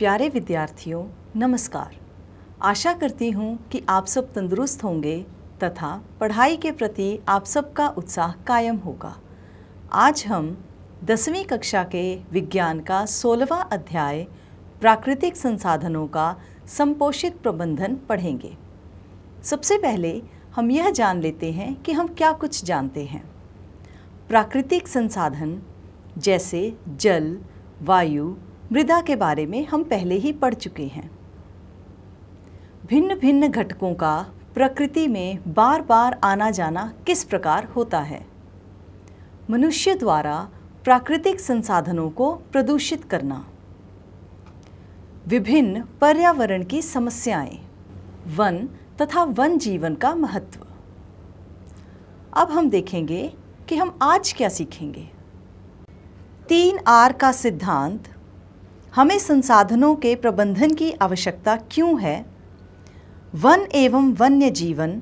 प्यारे विद्यार्थियों नमस्कार आशा करती हूँ कि आप सब तंदुरुस्त होंगे तथा पढ़ाई के प्रति आप सबका उत्साह कायम होगा आज हम दसवीं कक्षा के विज्ञान का सोलहवा अध्याय प्राकृतिक संसाधनों का संपोषित प्रबंधन पढ़ेंगे सबसे पहले हम यह जान लेते हैं कि हम क्या कुछ जानते हैं प्राकृतिक संसाधन जैसे जल वायु मृदा के बारे में हम पहले ही पढ़ चुके हैं भिन्न भिन्न घटकों का प्रकृति में बार बार आना जाना किस प्रकार होता है मनुष्य द्वारा प्राकृतिक संसाधनों को प्रदूषित करना विभिन्न पर्यावरण की समस्याएं, वन तथा वन जीवन का महत्व अब हम देखेंगे कि हम आज क्या सीखेंगे तीन आर का सिद्धांत हमें संसाधनों के प्रबंधन की आवश्यकता क्यों है वन एवं वन्य जीवन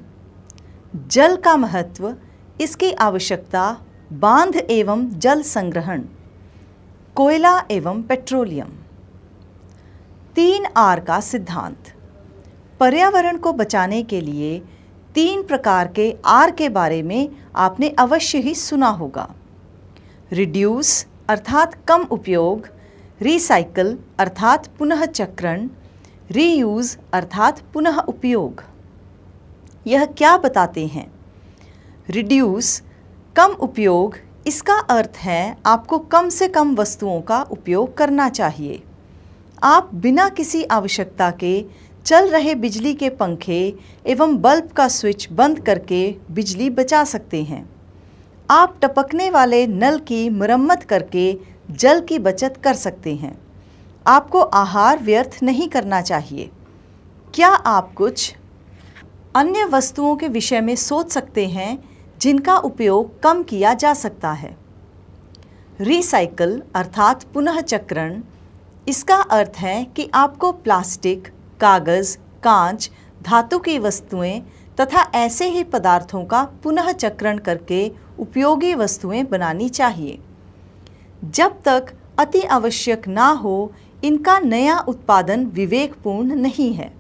जल का महत्व इसकी आवश्यकता बांध एवं जल संग्रहण कोयला एवं पेट्रोलियम तीन आर का सिद्धांत पर्यावरण को बचाने के लिए तीन प्रकार के आर के बारे में आपने अवश्य ही सुना होगा रिड्यूस अर्थात कम उपयोग रिसाइकल अर्थात पुनः चक्रण रीयूज़ अर्थात पुनः उपयोग यह क्या बताते हैं रिड्यूस कम उपयोग इसका अर्थ है आपको कम से कम वस्तुओं का उपयोग करना चाहिए आप बिना किसी आवश्यकता के चल रहे बिजली के पंखे एवं बल्ब का स्विच बंद करके बिजली बचा सकते हैं आप टपकने वाले नल की मरम्मत करके जल की बचत कर सकते हैं आपको आहार व्यर्थ नहीं करना चाहिए क्या आप कुछ अन्य वस्तुओं के विषय में सोच सकते हैं जिनका उपयोग कम किया जा सकता है रिसाइकल अर्थात पुनःचक्रण इसका अर्थ है कि आपको प्लास्टिक कागज़ कांच धातु की वस्तुएं तथा ऐसे ही पदार्थों का पुनः चक्रण करके उपयोगी वस्तुएं बनानी चाहिए जब तक अति आवश्यक ना हो इनका नया उत्पादन विवेकपूर्ण नहीं है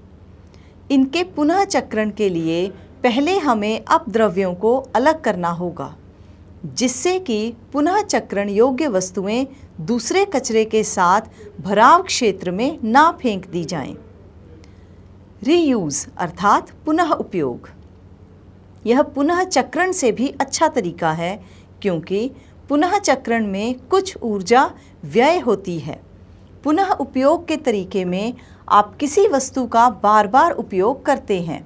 इनके पुनः चक्रण के लिए पहले हमें अपद्रव्यों को अलग करना होगा जिससे कि पुनः चक्रण योग्य वस्तुएं दूसरे कचरे के साथ भराव क्षेत्र में ना फेंक दी जाएं। रीयूज़ अर्थात पुनः उपयोग यह पुनः चक्रण से भी अच्छा तरीका है क्योंकि पुनः चक्रण में कुछ ऊर्जा व्यय होती है पुनः उपयोग के तरीके में आप किसी वस्तु का बार बार उपयोग करते हैं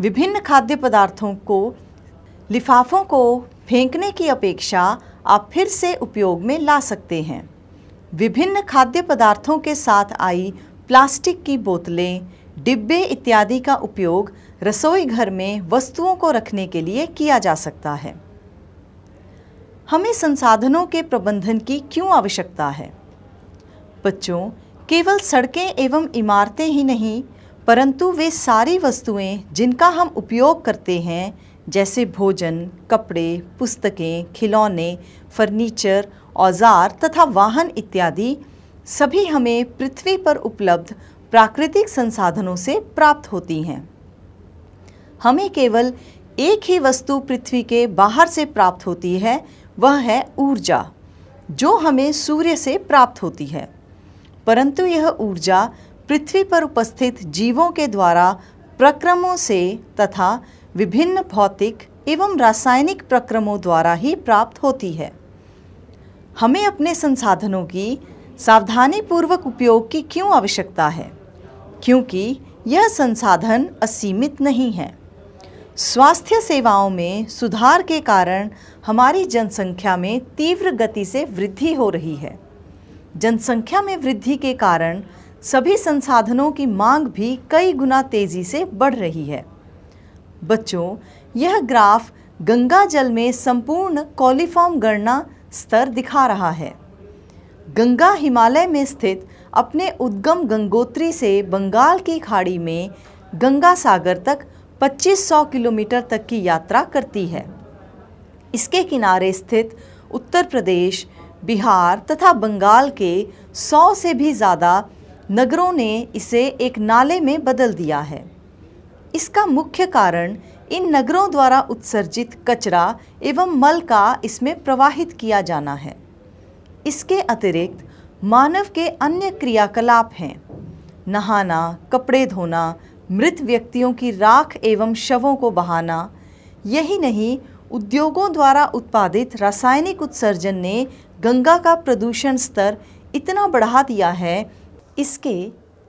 विभिन्न खाद्य पदार्थों को लिफाफों को फेंकने की अपेक्षा आप फिर से उपयोग में ला सकते हैं विभिन्न खाद्य पदार्थों के साथ आई प्लास्टिक की बोतलें डिब्बे इत्यादि का उपयोग रसोई घर में वस्तुओं को रखने के लिए किया जा सकता है हमें संसाधनों के प्रबंधन की क्यों आवश्यकता है बच्चों केवल सड़कें एवं इमारतें ही नहीं परंतु वे सारी वस्तुएं जिनका हम उपयोग करते हैं जैसे भोजन कपड़े पुस्तकें खिलौने फर्नीचर औजार तथा वाहन इत्यादि सभी हमें पृथ्वी पर उपलब्ध प्राकृतिक संसाधनों से प्राप्त होती हैं हमें केवल एक ही वस्तु पृथ्वी के बाहर से प्राप्त होती है वह है ऊर्जा जो हमें सूर्य से प्राप्त होती है परंतु यह ऊर्जा पृथ्वी पर उपस्थित जीवों के द्वारा प्रक्रमों से तथा विभिन्न भौतिक एवं रासायनिक प्रक्रमों द्वारा ही प्राप्त होती है हमें अपने संसाधनों की सावधानीपूर्वक उपयोग की क्यों आवश्यकता है क्योंकि यह संसाधन असीमित नहीं है स्वास्थ्य सेवाओं में सुधार के कारण हमारी जनसंख्या में तीव्र गति से वृद्धि हो रही है जनसंख्या में वृद्धि के कारण सभी संसाधनों की मांग भी कई गुना तेज़ी से बढ़ रही है बच्चों यह ग्राफ गंगा जल में संपूर्ण कॉलीफॉर्म गणना स्तर दिखा रहा है गंगा हिमालय में स्थित अपने उद्गम गंगोत्री से बंगाल की खाड़ी में गंगा सागर तक 2500 किलोमीटर तक की यात्रा करती है इसके किनारे स्थित उत्तर प्रदेश बिहार तथा बंगाल के 100 से भी ज़्यादा नगरों ने इसे एक नाले में बदल दिया है इसका मुख्य कारण इन नगरों द्वारा उत्सर्जित कचरा एवं मल का इसमें प्रवाहित किया जाना है इसके अतिरिक्त मानव के अन्य क्रियाकलाप हैं नहाना कपड़े धोना मृत व्यक्तियों की राख एवं शवों को बहाना यही नहीं उद्योगों द्वारा उत्पादित रासायनिक उत्सर्जन ने गंगा का प्रदूषण स्तर इतना बढ़ा दिया है इसके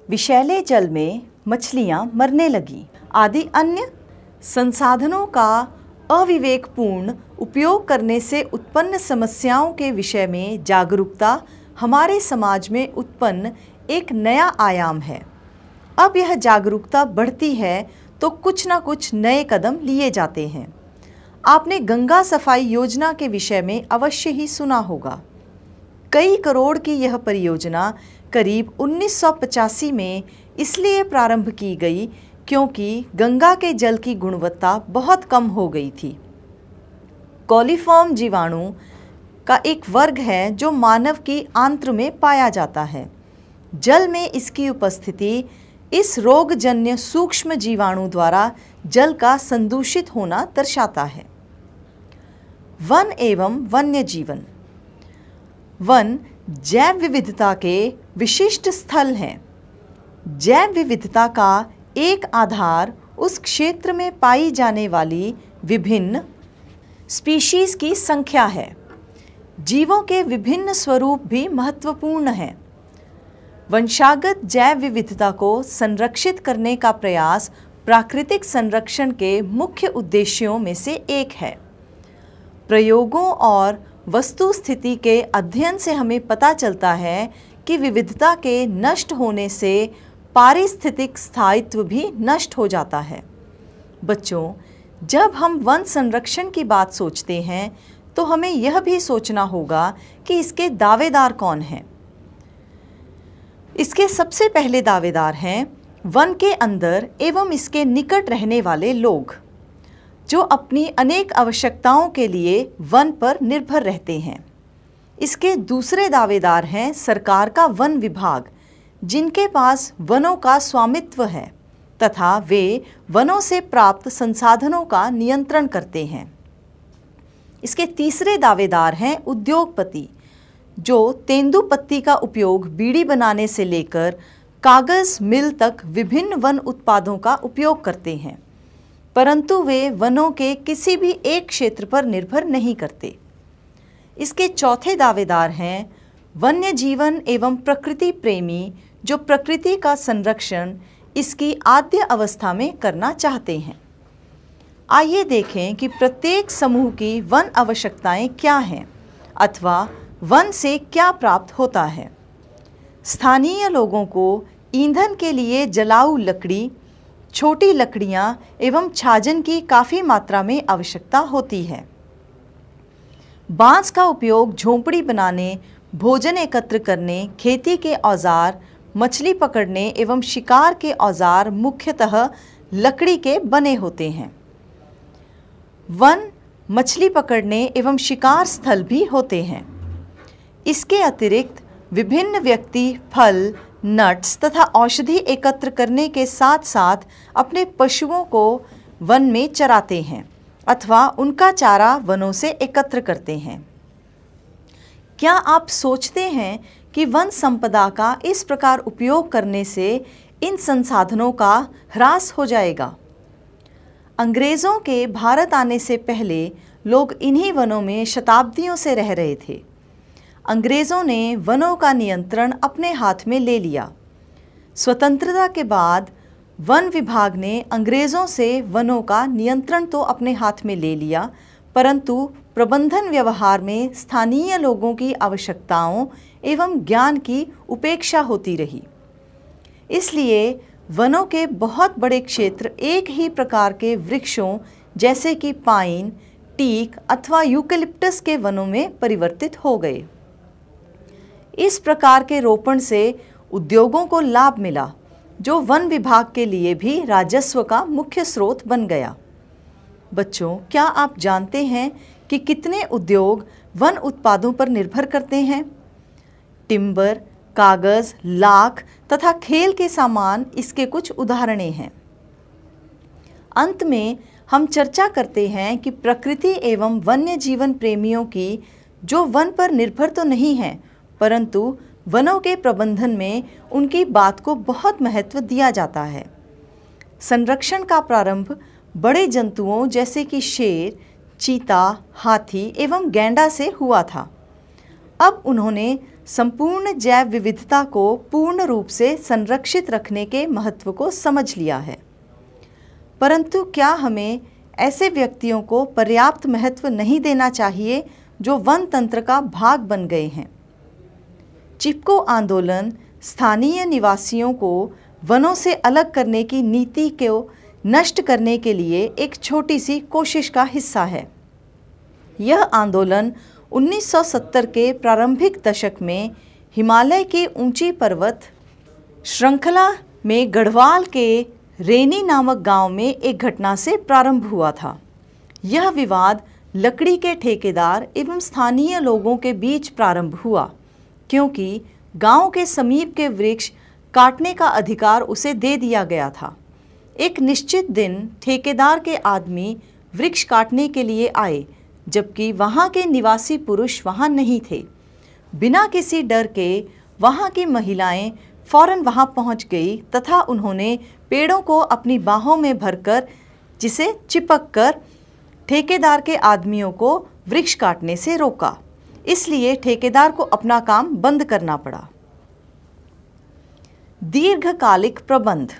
विषैले जल में मछलियाँ मरने लगी आदि अन्य संसाधनों का अविवेकपूर्ण उपयोग करने से उत्पन्न समस्याओं के विषय में जागरूकता हमारे समाज में उत्पन्न एक नया आयाम है अब यह जागरूकता बढ़ती है तो कुछ ना कुछ नए कदम लिए जाते हैं आपने गंगा सफाई योजना के विषय में अवश्य ही सुना होगा कई करोड़ की यह परियोजना करीब उन्नीस में इसलिए प्रारंभ की गई क्योंकि गंगा के जल की गुणवत्ता बहुत कम हो गई थी कॉलीफॉर्म जीवाणु का एक वर्ग है जो मानव की आंत्र में पाया जाता है जल में इसकी उपस्थिति इस रोगजन्य सूक्ष्म जीवाणु द्वारा जल का संदूषित होना दर्शाता है वन एवं वन्य जीवन वन जैव विविधता के विशिष्ट स्थल हैं जैव विविधता का एक आधार उस क्षेत्र में पाई जाने वाली विभिन्न स्पीशीज़ की संख्या है जीवों के विभिन्न स्वरूप भी महत्वपूर्ण हैं वंशागत जैव विविधता को संरक्षित करने का प्रयास प्राकृतिक संरक्षण के मुख्य उद्देश्यों में से एक है प्रयोगों और वस्तु स्थिति के अध्ययन से हमें पता चलता है कि विविधता के नष्ट होने से पारिस्थितिक स्थायित्व भी नष्ट हो जाता है बच्चों जब हम वन संरक्षण की बात सोचते हैं तो हमें यह भी सोचना होगा कि इसके दावेदार कौन हैं इसके सबसे पहले दावेदार हैं वन के अंदर एवं इसके निकट रहने वाले लोग जो अपनी अनेक आवश्यकताओं के लिए वन पर निर्भर रहते हैं इसके दूसरे दावेदार हैं सरकार का वन विभाग जिनके पास वनों का स्वामित्व है तथा वे वनों से प्राप्त संसाधनों का नियंत्रण करते हैं इसके तीसरे दावेदार हैं उद्योगपति जो पत्ती का उपयोग बीड़ी बनाने से लेकर कागज़ मिल तक विभिन्न वन उत्पादों का उपयोग करते हैं परंतु वे वनों के किसी भी एक क्षेत्र पर निर्भर नहीं करते इसके चौथे दावेदार हैं वन्य जीवन एवं प्रकृति प्रेमी जो प्रकृति का संरक्षण इसकी आद्य अवस्था में करना चाहते हैं आइए देखें कि प्रत्येक समूह की वन आवश्यकताएं क्या हैं अथवा वन से क्या प्राप्त होता है स्थानीय लोगों को ईंधन के लिए जलाऊ लकड़ी छोटी लकड़ियाँ एवं छाजन की काफ़ी मात्रा में आवश्यकता होती है बांस का उपयोग झोंपड़ी बनाने भोजन एकत्र करने खेती के औजार मछली पकड़ने एवं शिकार के औजार मुख्यतः लकड़ी के बने होते हैं वन मछली पकड़ने एवं शिकार स्थल भी होते हैं इसके अतिरिक्त विभिन्न व्यक्ति फल नट्स तथा औषधि एकत्र करने के साथ साथ अपने पशुओं को वन में चराते हैं अथवा उनका चारा वनों से एकत्र करते हैं क्या आप सोचते हैं कि वन संपदा का इस प्रकार उपयोग करने से इन संसाधनों का ह्रास हो जाएगा अंग्रेज़ों के भारत आने से पहले लोग इन्हीं वनों में शताब्दियों से रह रहे थे अंग्रेज़ों ने वनों का नियंत्रण अपने हाथ में ले लिया स्वतंत्रता के बाद वन विभाग ने अंग्रेज़ों से वनों का नियंत्रण तो अपने हाथ में ले लिया परंतु प्रबंधन व्यवहार में स्थानीय लोगों की आवश्यकताओं एवं ज्ञान की उपेक्षा होती रही इसलिए वनों के बहुत बड़े क्षेत्र एक ही प्रकार के वृक्षों जैसे कि पाइन टीक अथवा यूकेलिप्टस के वनों में परिवर्तित हो गए इस प्रकार के रोपण से उद्योगों को लाभ मिला जो वन विभाग के लिए भी राजस्व का मुख्य स्रोत बन गया बच्चों क्या आप जानते हैं कि कितने उद्योग वन उत्पादों पर निर्भर करते हैं टिम्बर कागज़ लाख तथा खेल के सामान इसके कुछ उदाहरणें हैं अंत में हम चर्चा करते हैं कि प्रकृति एवं वन्य जीवन प्रेमियों की जो वन पर निर्भर तो नहीं है परंतु वनों के प्रबंधन में उनकी बात को बहुत महत्व दिया जाता है संरक्षण का प्रारंभ बड़े जंतुओं जैसे कि शेर चीता हाथी एवं गैंडा से हुआ था अब उन्होंने संपूर्ण जैव विविधता को पूर्ण रूप से संरक्षित रखने के महत्व को समझ लिया है परंतु क्या हमें ऐसे व्यक्तियों को पर्याप्त महत्व नहीं देना चाहिए जो वन तंत्र का भाग बन गए हैं चिपको आंदोलन स्थानीय निवासियों को वनों से अलग करने की नीति को नष्ट करने के लिए एक छोटी सी कोशिश का हिस्सा है यह आंदोलन 1970 के प्रारंभिक दशक में हिमालय के ऊंची पर्वत श्रृंखला में गढ़वाल के रेनी नामक गांव में एक घटना से प्रारंभ हुआ था यह विवाद लकड़ी के ठेकेदार एवं स्थानीय लोगों के बीच प्रारंभ हुआ क्योंकि गांव के समीप के वृक्ष काटने का अधिकार उसे दे दिया गया था एक निश्चित दिन ठेकेदार के आदमी वृक्ष काटने के लिए आए जबकि वहाँ के निवासी पुरुष वहाँ नहीं थे बिना किसी डर के वहाँ की महिलाएं फौरन वहाँ पहुँच गई तथा उन्होंने पेड़ों को अपनी बाहों में भरकर जिसे चिपक कर ठेकेदार के आदमियों को वृक्ष काटने से रोका इसलिए ठेकेदार को अपना काम बंद करना पड़ा दीर्घकालिक प्रबंध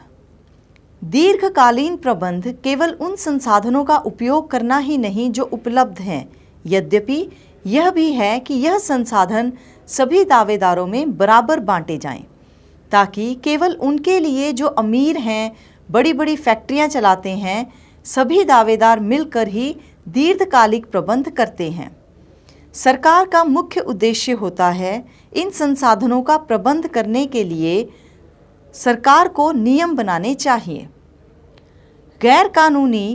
दीर्घकालीन प्रबंध केवल उन संसाधनों का उपयोग करना ही नहीं जो उपलब्ध हैं यद्यपि यह भी है कि यह संसाधन सभी दावेदारों में बराबर बांटे जाएं, ताकि केवल उनके लिए जो अमीर हैं बड़ी बड़ी फैक्ट्रियां चलाते हैं सभी दावेदार मिलकर ही दीर्घकालिक प्रबंध करते हैं सरकार का मुख्य उद्देश्य होता है इन संसाधनों का प्रबंध करने के लिए सरकार को नियम बनाने चाहिए गैर कानूनी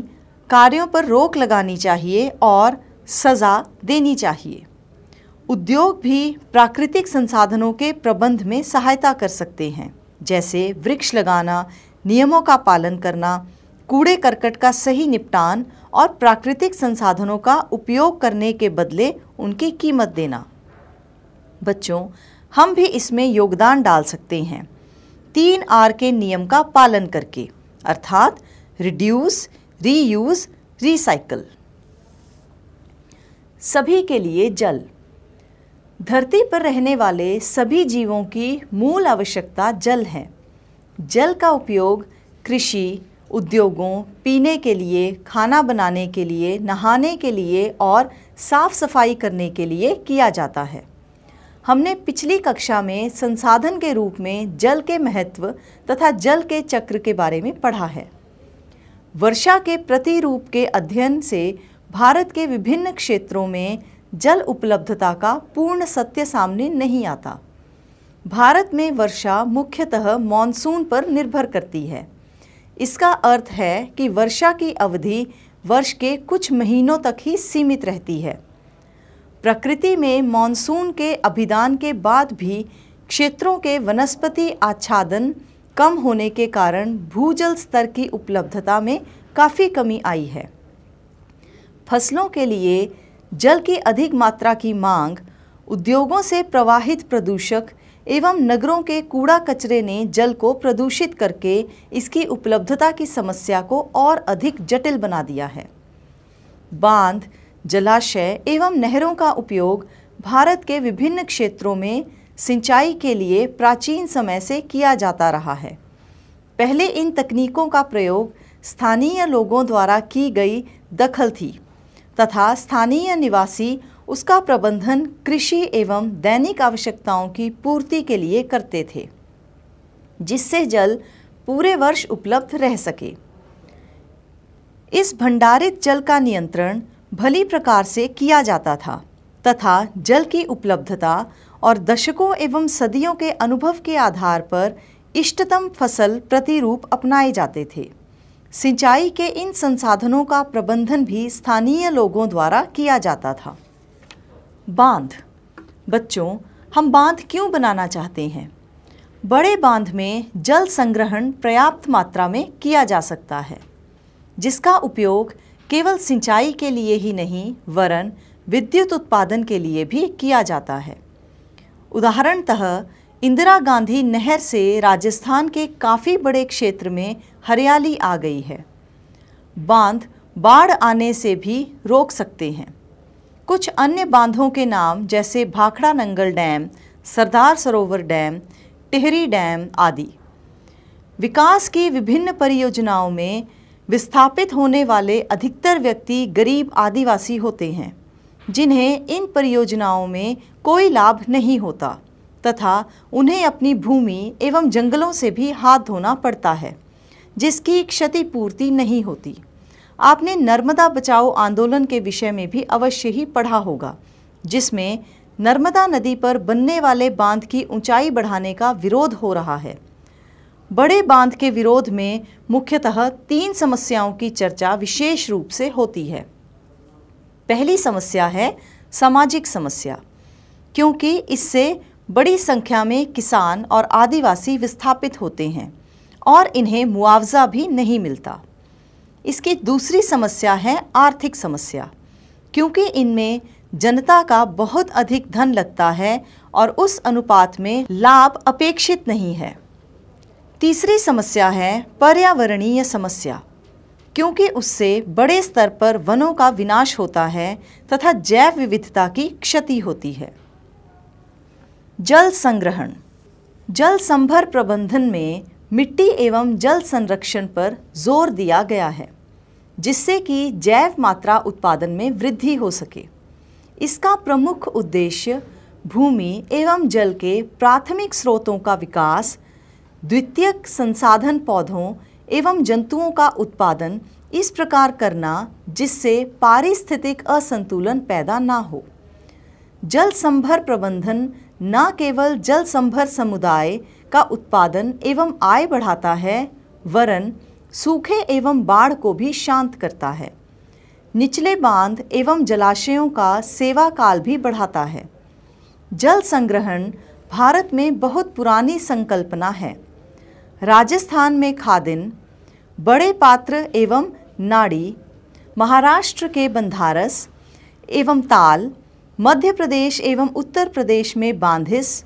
कार्यों पर रोक लगानी चाहिए और सज़ा देनी चाहिए उद्योग भी प्राकृतिक संसाधनों के प्रबंध में सहायता कर सकते हैं जैसे वृक्ष लगाना नियमों का पालन करना कूड़े करकट का सही निपटान और प्राकृतिक संसाधनों का उपयोग करने के बदले उनकी कीमत देना बच्चों हम भी इसमें योगदान डाल सकते हैं तीन आर के नियम का पालन करके अर्थात रिड्यूस रीयूज रिसाइकल सभी के लिए जल धरती पर रहने वाले सभी जीवों की मूल आवश्यकता जल है जल का उपयोग कृषि उद्योगों पीने के लिए खाना बनाने के लिए नहाने के लिए और साफ सफाई करने के लिए किया जाता है हमने पिछली कक्षा में संसाधन के रूप में जल के महत्व तथा जल के चक्र के बारे में पढ़ा है वर्षा के प्रतिरूप के अध्ययन से भारत के विभिन्न क्षेत्रों में जल उपलब्धता का पूर्ण सत्य सामने नहीं आता भारत में वर्षा मुख्यतः मॉनसून पर निर्भर करती है इसका अर्थ है कि वर्षा की अवधि वर्ष के कुछ महीनों तक ही सीमित रहती है प्रकृति में मानसून के अभिदान के बाद भी क्षेत्रों के वनस्पति आच्छादन कम होने के कारण भूजल स्तर की उपलब्धता में काफ़ी कमी आई है फसलों के लिए जल की अधिक मात्रा की मांग उद्योगों से प्रवाहित प्रदूषक एवं नगरों के कूड़ा कचरे ने जल को प्रदूषित करके इसकी उपलब्धता की समस्या को और अधिक जटिल बना दिया है बांध जलाशय एवं नहरों का उपयोग भारत के विभिन्न क्षेत्रों में सिंचाई के लिए प्राचीन समय से किया जाता रहा है पहले इन तकनीकों का प्रयोग स्थानीय लोगों द्वारा की गई दखल थी तथा स्थानीय निवासी उसका प्रबंधन कृषि एवं दैनिक आवश्यकताओं की पूर्ति के लिए करते थे जिससे जल पूरे वर्ष उपलब्ध रह सके इस भंडारित जल का नियंत्रण भली प्रकार से किया जाता था तथा जल की उपलब्धता और दशकों एवं सदियों के अनुभव के आधार पर इष्टतम फसल प्रतिरूप अपनाए जाते थे सिंचाई के इन संसाधनों का प्रबंधन भी स्थानीय लोगों द्वारा किया जाता था बांध बच्चों हम बांध क्यों बनाना चाहते हैं बड़े बांध में जल संग्रहण पर्याप्त मात्रा में किया जा सकता है जिसका उपयोग केवल सिंचाई के लिए ही नहीं वरन विद्युत उत्पादन के लिए भी किया जाता है उदाहरणतः इंदिरा गांधी नहर से राजस्थान के काफ़ी बड़े क्षेत्र में हरियाली आ गई है बांध बाढ़ आने से भी रोक सकते हैं कुछ अन्य बांधों के नाम जैसे भाखड़ा नंगल डैम सरदार सरोवर डैम टिहरी डैम आदि विकास की विभिन्न परियोजनाओं में विस्थापित होने वाले अधिकतर व्यक्ति गरीब आदिवासी होते हैं जिन्हें इन परियोजनाओं में कोई लाभ नहीं होता तथा उन्हें अपनी भूमि एवं जंगलों से भी हाथ धोना पड़ता है जिसकी क्षतिपूर्ति नहीं होती आपने नर्मदा बचाओ आंदोलन के विषय में भी अवश्य ही पढ़ा होगा जिसमें नर्मदा नदी पर बनने वाले बांध की ऊंचाई बढ़ाने का विरोध हो रहा है बड़े बांध के विरोध में मुख्यतः तीन समस्याओं की चर्चा विशेष रूप से होती है पहली समस्या है सामाजिक समस्या क्योंकि इससे बड़ी संख्या में किसान और आदिवासी विस्थापित होते हैं और इन्हें मुआवजा भी नहीं मिलता इसकी दूसरी समस्या है आर्थिक समस्या क्योंकि इनमें जनता का बहुत अधिक धन लगता है और उस अनुपात में लाभ अपेक्षित नहीं है तीसरी समस्या है पर्यावरणीय समस्या क्योंकि उससे बड़े स्तर पर वनों का विनाश होता है तथा जैव विविधता की क्षति होती है जल संग्रहण जल संभर प्रबंधन में मिट्टी एवं जल संरक्षण पर जोर दिया गया है जिससे कि जैव मात्रा उत्पादन में वृद्धि हो सके इसका प्रमुख उद्देश्य भूमि एवं जल के प्राथमिक स्रोतों का विकास द्वितीयक संसाधन पौधों एवं जंतुओं का उत्पादन इस प्रकार करना जिससे पारिस्थितिक असंतुलन पैदा ना हो जल संभर प्रबंधन न केवल जल संभर समुदाय का उत्पादन एवं आय बढ़ाता है वरन सूखे एवं बाढ़ को भी शांत करता है निचले बांध एवं जलाशयों का सेवा काल भी बढ़ाता है जल संग्रहण भारत में बहुत पुरानी संकल्पना है राजस्थान में खादिन बड़े पात्र एवं नाड़ी महाराष्ट्र के बंधारस एवं ताल मध्य प्रदेश एवं उत्तर प्रदेश में बांधिस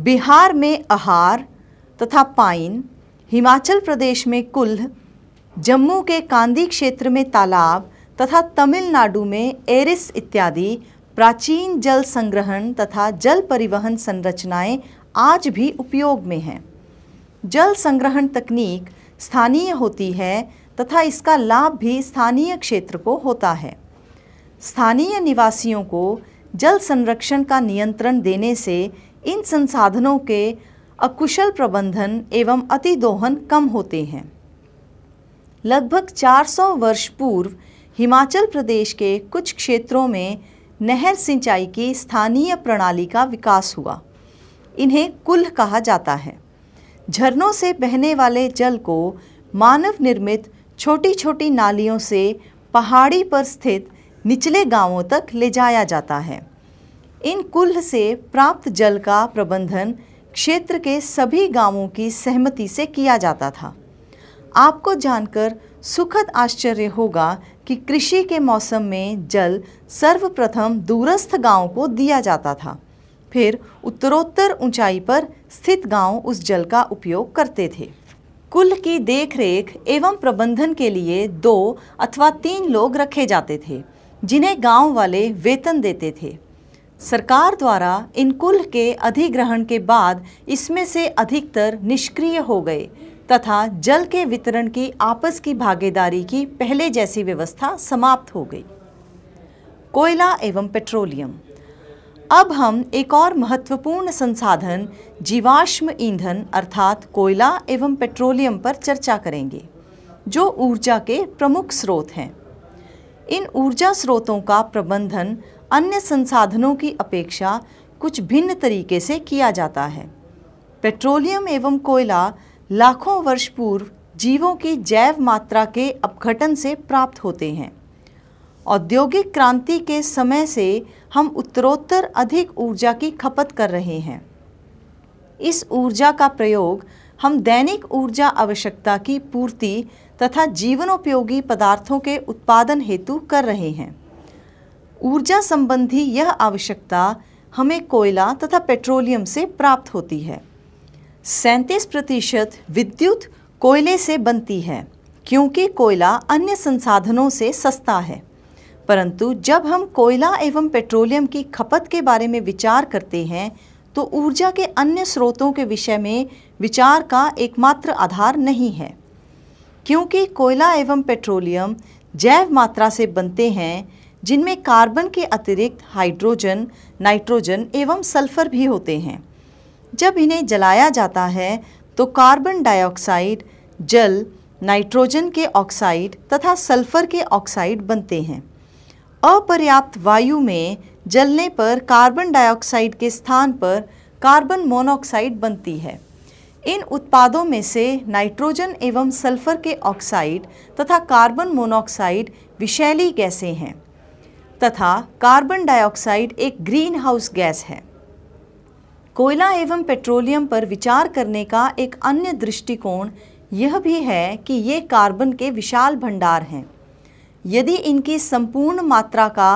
बिहार में अहार तथा पाइन हिमाचल प्रदेश में कुल्ह जम्मू के कांदी क्षेत्र में तालाब तथा तमिलनाडु में एरिस इत्यादि प्राचीन जल संग्रहण तथा जल परिवहन संरचनाएं आज भी उपयोग में हैं जल संग्रहण तकनीक स्थानीय होती है तथा इसका लाभ भी स्थानीय क्षेत्र को होता है स्थानीय निवासियों को जल संरक्षण का नियंत्रण देने से इन संसाधनों के अकुशल प्रबंधन एवं अतिदोहन कम होते हैं लगभग 400 वर्ष पूर्व हिमाचल प्रदेश के कुछ क्षेत्रों में नहर सिंचाई की स्थानीय प्रणाली का विकास हुआ इन्हें कुल्ह कहा जाता है झरनों से बहने वाले जल को मानव निर्मित छोटी छोटी नालियों से पहाड़ी पर स्थित निचले गांवों तक ले जाया जाता है इन कुल्ह से प्राप्त जल का प्रबंधन क्षेत्र के सभी गांवों की सहमति से किया जाता था आपको जानकर सुखद आश्चर्य होगा कि कृषि के मौसम में जल सर्वप्रथम दूरस्थ गांवों को दिया जाता था फिर उत्तरोत्तर ऊंचाई पर स्थित गांव उस जल का उपयोग करते थे कुल की देखरेख एवं प्रबंधन के लिए दो अथवा तीन लोग रखे जाते थे जिन्हें गांव वाले वेतन देते थे सरकार द्वारा इन कुल के अधिग्रहण के बाद इसमें से अधिकतर निष्क्रिय हो गए तथा जल के वितरण की आपस की भागीदारी की पहले जैसी व्यवस्था समाप्त हो गई कोयला एवं पेट्रोलियम अब हम एक और महत्वपूर्ण संसाधन जीवाश्म ईंधन अर्थात कोयला एवं पेट्रोलियम पर चर्चा करेंगे जो ऊर्जा के प्रमुख स्रोत हैं इन ऊर्जा स्रोतों का प्रबंधन अन्य संसाधनों की अपेक्षा कुछ भिन्न तरीके से किया जाता है पेट्रोलियम एवं कोयला लाखों वर्ष पूर्व जीवों की जैव मात्रा के अपघटन से प्राप्त होते हैं औद्योगिक क्रांति के समय से हम उत्तरोत्तर अधिक ऊर्जा की खपत कर रहे हैं इस ऊर्जा का प्रयोग हम दैनिक ऊर्जा आवश्यकता की पूर्ति तथा जीवनोपयोगी पदार्थों के उत्पादन हेतु कर रहे हैं ऊर्जा संबंधी यह आवश्यकता हमें कोयला तथा पेट्रोलियम से प्राप्त होती है सैंतीस प्रतिशत विद्युत कोयले से बनती है क्योंकि कोयला अन्य संसाधनों से सस्ता है परंतु जब हम कोयला एवं पेट्रोलियम की खपत के बारे में विचार करते हैं तो ऊर्जा के अन्य स्रोतों के विषय में विचार का एकमात्र आधार नहीं है क्योंकि कोयला एवं पेट्रोलियम जैव मात्रा से बनते हैं जिनमें कार्बन के अतिरिक्त हाइड्रोजन नाइट्रोजन एवं सल्फर भी होते हैं जब इन्हें जलाया जाता है तो कार्बन डाइऑक्साइड जल नाइट्रोजन के ऑक्साइड तथा सल्फर के ऑक्साइड बनते हैं अपर्याप्त वायु में जलने पर कार्बन डाइऑक्साइड के स्थान पर कार्बन मोनोऑक्साइड बनती है इन उत्पादों में से नाइट्रोजन एवं सल्फर के ऑक्साइड तथा कार्बन मोनोऑक्साइड विषैली गैसें हैं तथा कार्बन डाइऑक्साइड एक ग्रीन हाउस गैस है कोयला एवं पेट्रोलियम पर विचार करने का एक अन्य दृष्टिकोण यह भी है कि ये कार्बन के विशाल भंडार हैं यदि इनकी संपूर्ण मात्रा का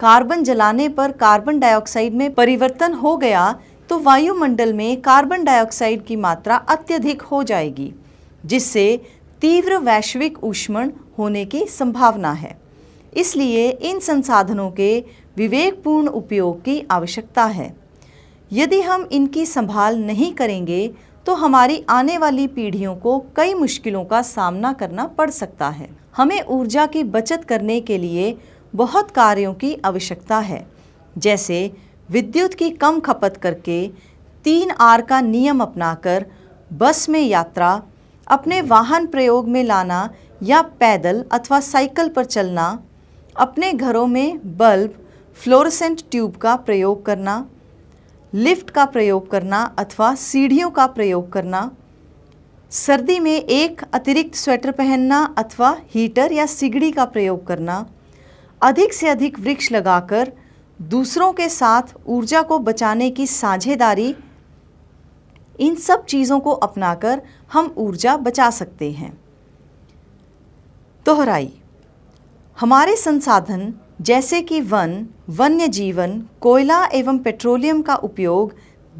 कार्बन जलाने पर कार्बन डाइऑक्साइड में परिवर्तन हो गया तो वायुमंडल में कार्बन डाइऑक्साइड की मात्रा अत्यधिक हो जाएगी जिससे तीव्र वैश्विक ऊष्मण होने की संभावना है इसलिए इन संसाधनों के विवेकपूर्ण उपयोग की आवश्यकता है यदि हम इनकी संभाल नहीं करेंगे तो हमारी आने वाली पीढ़ियों को कई मुश्किलों का सामना करना पड़ सकता है हमें ऊर्जा की बचत करने के लिए बहुत कार्यों की आवश्यकता है जैसे विद्युत की कम खपत करके तीन आर का नियम अपनाकर बस में यात्रा अपने वाहन प्रयोग में लाना या पैदल अथवा साइकिल पर चलना अपने घरों में बल्ब फ्लोरोसेंट ट्यूब का प्रयोग करना लिफ्ट का प्रयोग करना अथवा सीढ़ियों का प्रयोग करना सर्दी में एक अतिरिक्त स्वेटर पहनना अथवा हीटर या सिगड़ी का प्रयोग करना अधिक से अधिक वृक्ष लगाकर दूसरों के साथ ऊर्जा को बचाने की साझेदारी इन सब चीज़ों को अपनाकर हम ऊर्जा बचा सकते हैं दोहराई हमारे संसाधन जैसे कि वन वन्य जीवन कोयला एवं पेट्रोलियम का उपयोग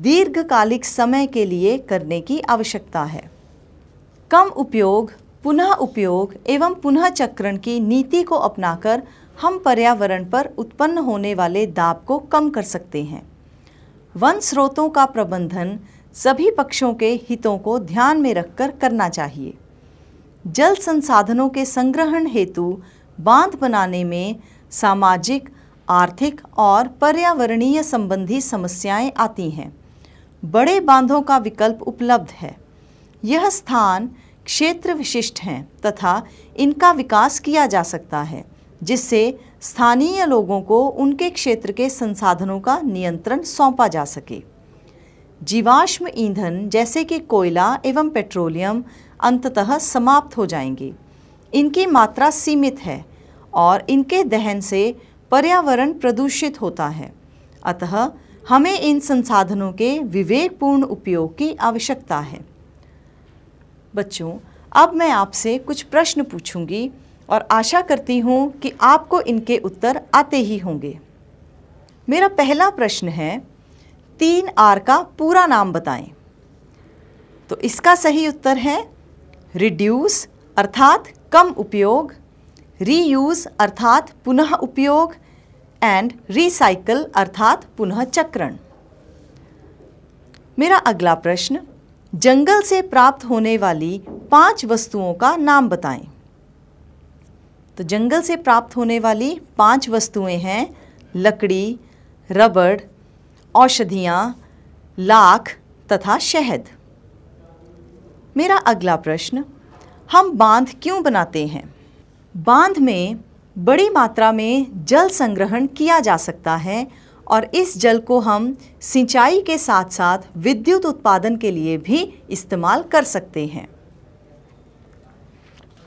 दीर्घकालिक समय के लिए करने की आवश्यकता है कम उपयोग पुनः उपयोग एवं पुनः चक्रण की नीति को अपनाकर हम पर्यावरण पर उत्पन्न होने वाले दाब को कम कर सकते हैं वन स्रोतों का प्रबंधन सभी पक्षों के हितों को ध्यान में रखकर करना चाहिए जल संसाधनों के संग्रहण हेतु बांध बनाने में सामाजिक आर्थिक और पर्यावरणीय संबंधी समस्याएं आती हैं बड़े बांधों का विकल्प उपलब्ध है यह स्थान क्षेत्र विशिष्ट हैं तथा इनका विकास किया जा सकता है जिससे स्थानीय लोगों को उनके क्षेत्र के संसाधनों का नियंत्रण सौंपा जा सके जीवाश्म ईंधन जैसे कि कोयला एवं पेट्रोलियम अंततः समाप्त हो जाएंगे इनकी मात्रा सीमित है और इनके दहन से पर्यावरण प्रदूषित होता है अतः हमें इन संसाधनों के विवेकपूर्ण उपयोग की आवश्यकता है बच्चों अब मैं आपसे कुछ प्रश्न पूछूंगी और आशा करती हूं कि आपको इनके उत्तर आते ही होंगे मेरा पहला प्रश्न है तीन आर का पूरा नाम बताएं। तो इसका सही उत्तर है रिड्यूस अर्थात कम उपयोग रीयूज अर्थात पुनः उपयोग एंड रिसाइकल अर्थात पुनः चक्रण मेरा अगला प्रश्न जंगल से प्राप्त होने वाली पांच वस्तुओं का नाम बताएं तो जंगल से प्राप्त होने वाली पांच वस्तुएं हैं लकड़ी रबड़ औषधियाँ लाख तथा शहद मेरा अगला प्रश्न हम बांध क्यों बनाते हैं बांध में बड़ी मात्रा में जल संग्रहण किया जा सकता है और इस जल को हम सिंचाई के साथ साथ विद्युत उत्पादन के लिए भी इस्तेमाल कर सकते हैं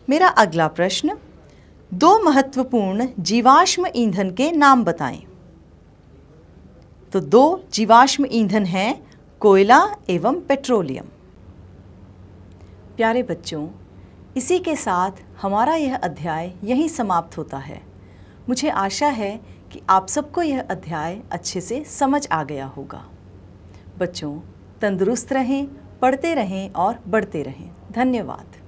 मेरा अगला प्रश्न दो महत्वपूर्ण जीवाश्म ईंधन के नाम बताएं। तो दो जीवाश्म ईंधन हैं कोयला एवं पेट्रोलियम प्यारे बच्चों इसी के साथ हमारा यह अध्याय यहीं समाप्त होता है मुझे आशा है कि आप सबको यह अध्याय अच्छे से समझ आ गया होगा बच्चों तंदुरुस्त रहें पढ़ते रहें और बढ़ते रहें धन्यवाद